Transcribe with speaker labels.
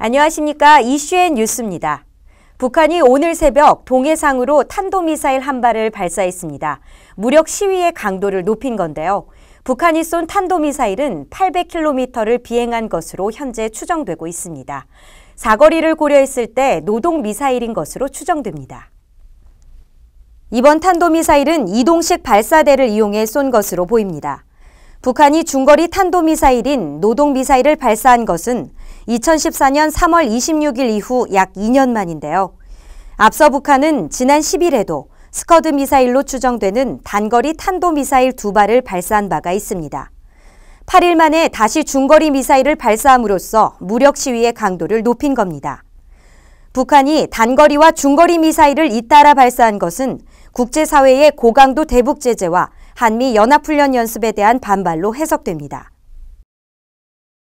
Speaker 1: 안녕하십니까. 이슈앤 뉴스입니다. 북한이 오늘 새벽 동해상으로 탄도미사일 한 발을 발사했습니다. 무력 시위의 강도를 높인 건데요. 북한이 쏜 탄도미사일은 800km를 비행한 것으로 현재 추정되고 있습니다. 사거리를 고려했을 때 노동 미사일인 것으로 추정됩니다. 이번 탄도미사일은 이동식 발사대를 이용해 쏜 것으로 보입니다. 북한이 중거리 탄도미사일인 노동미사일을 발사한 것은 2014년 3월 26일 이후 약 2년 만인데요. 앞서 북한은 지난 10일에도 스커드 미사일로 추정되는 단거리 탄도미사일 두 발을 발사한 바가 있습니다. 8일 만에 다시 중거리 미사일을 발사함으로써 무력 시위의 강도를 높인 겁니다. 북한이 단거리와 중거리 미사일을 잇따라 발사한 것은 국제사회의 고강도 대북 제재와 한미 연합훈련 연습에 대한 반발로 해석됩니다.